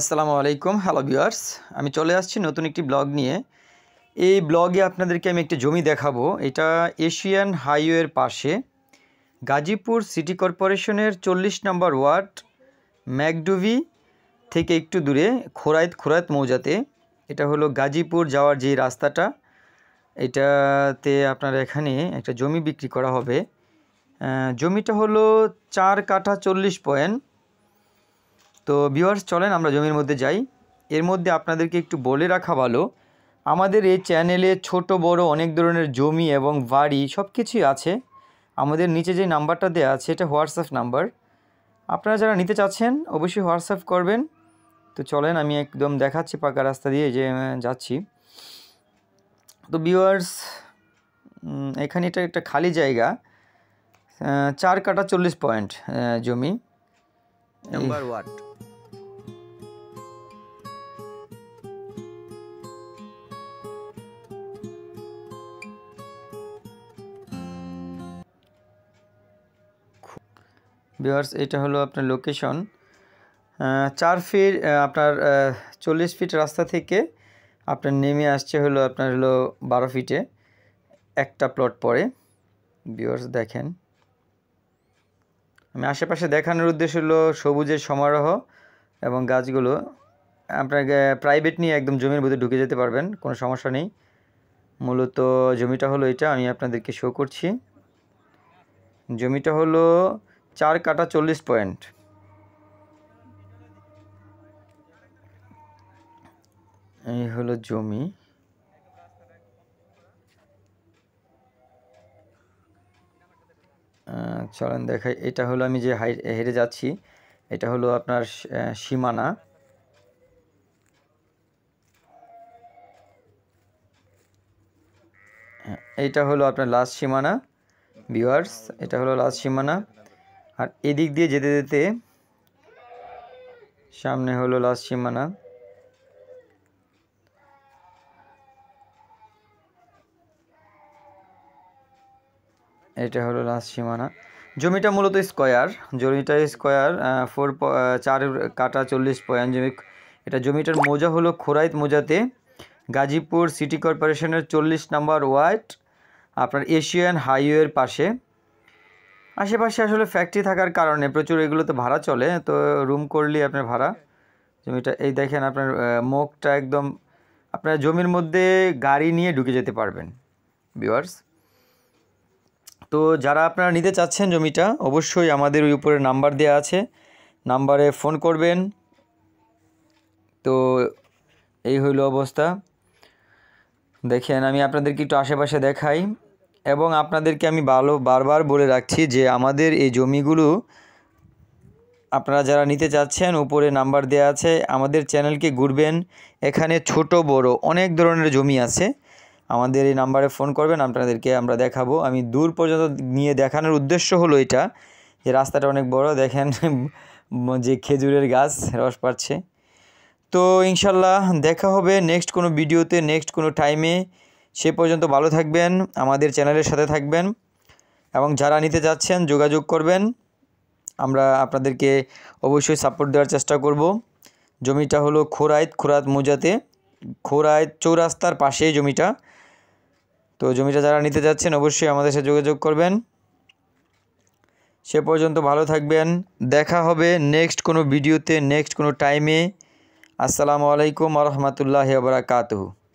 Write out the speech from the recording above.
আসসালামু আলাইকুম hello viewers আমি চলে আসছি নতুন একটি ব্লগ নিয়ে এই ব্লগে আপনাদেরকে আমি একটি জমি দেখাবো এটা এশিয়ান হাইওয়ের পাশে গাজীপুর সিটি কর্পোরেশনের চল্লিশ নম্বর ওয়ার্ড ম্যাকডুভি থেকে একটু দূরে খোরাইত খোরাইত মৌজাতে এটা হলো গাজীপুর যাওয়ার যে রাস্তাটা এটাতে আপনার এখানে একটা জমি বিক্রি করা হবে জমিটা হলো চার কাঠা চল্লিশ পয়েন্ট তো ভিউয়ার্স চলেন আমরা জমির মধ্যে যাই এর মধ্যে আপনাদেরকে একটু বলে রাখা ভালো আমাদের এই চ্যানেলে ছোট বড় অনেক ধরনের জমি এবং বাড়ি সব কিছুই আছে আমাদের নিচে যে নাম্বারটা দেওয়া আছে এটা হোয়াটসঅ্যাপ নাম্বার আপনারা যারা নিতে চাচ্ছেন অবশ্যই হোয়াটসঅ্যাপ করবেন তো চলেন আমি একদম দেখাচ্ছি পাকা রাস্তা দিয়ে যে যাচ্ছি তো ভিউয়ার্স এখানে এটা একটা খালি জায়গা চার কাটা চল্লিশ পয়েন্ট জমি নাম্বার ওয়ার্ড ভিওয়ার্স এটা হলো আপনার লোকেশন চার ফিট আপনার চল্লিশ ফিট রাস্তা থেকে আপনার নেমে আসছে হলো আপনার হলো বারো ফিটে একটা প্লট পরে ভিওয়ার্স দেখেন আমি আশেপাশে দেখানোর উদ্দেশ্য হলো সবুজের সমারোহ এবং গাছগুলো আপনার প্রাইভেট নিয়ে একদম জমির মধ্যে ঢুকে যেতে পারবেন কোনো সমস্যা নেই মূলত জমিটা হলো এটা আমি আপনাদেরকে শো করছি জমিটা হলো চার কাটা চল্লিশ পয়েন্ট এই হলো জমি চলেন দেখাই এটা হলো আমি যে হাই হেরে যাচ্ছি এটা হলো আপনার সীমানা এইটা হলো আপনার লাস্ট সীমানা ভিওয়ার্স এটা হলো লাস্ট সীমানা আর এদিক দিয়ে যেতে যেতে সামনে হলো লাস্ট সীমানা এটা হলো লাস্ট সীমানা জমিটা মূলত স্কোয়ার জমিটা স্কোয়ার ফোর চার কাটা চল্লিশ পয়েন্ট জমি এটা জমিটার মোজা হলো খোরাইত মোজাতে গাজীপুর সিটি কর্পোরেশনের চল্লিশ নাম্বার ওয়ার্ড আপনার এশিয়ান হাইওয়ের পাশে আশেপাশে আসলে ফ্যাক্টরি থাকার কারণে প্রচুর এগুলোতে ভাড়া চলে তো রুম করলেই আপনার ভাড়া জমিটা এই দেখেন আপনার মুখটা একদম আপনার জমির মধ্যে গাড়ি নিয়ে ঢুকে যেতে পারবেন ভিওয়ার্স তো যারা আপনারা নিতে চাচ্ছেন জমিটা অবশ্যই আমাদের ওই উপরে নাম্বার দেওয়া আছে নাম্বারে ফোন করবেন তো এই হইল অবস্থা দেখেন আমি আপনাদেরকে একটু আশেপাশে দেখাই এবং আপনাদেরকে আমি ভালো বারবার বলে রাখছি যে আমাদের এই জমিগুলো আপনারা যারা নিতে চাচ্ছেন উপরে নাম্বার দেয়া আছে আমাদের চ্যানেলকে ঘুরবেন এখানে ছোট বড় অনেক ধরনের জমি আছে আমাদের এই নাম্বারে ফোন করবেন আপনাদেরকে আমরা দেখাবো আমি দূর পর্যন্ত নিয়ে দেখানোর উদ্দেশ্য হলো এটা যে রাস্তাটা অনেক বড় দেখেন যে খেজুরের গাছ রস পাচ্ছে তো ইনশাল্লাহ দেখা হবে নেক্সট কোনো ভিডিওতে নেক্সট কোনো টাইমে সে পর্যন্ত ভালো থাকবেন আমাদের চ্যানেলের সাথে থাকবেন এবং যারা নিতে যাচ্ছেন যোগাযোগ করবেন আমরা আপনাদেরকে অবশ্যই সাপোর্ট দেওয়ার চেষ্টা করব জমিটা হলো খোরাইত খোরাত মোজাতে খোরাইত চৌরাস্তার পাশেই জমিটা তো জমিটা যারা নিতে যাচ্ছেন অবশ্যই আমাদের সাথে যোগাযোগ করবেন সে পর্যন্ত ভালো থাকবেন দেখা হবে নেক্সট কোনো ভিডিওতে নেক্সট কোনো টাইমে আসসালামু আলাইকুম রহমতুল্লাহ বারাকাতহু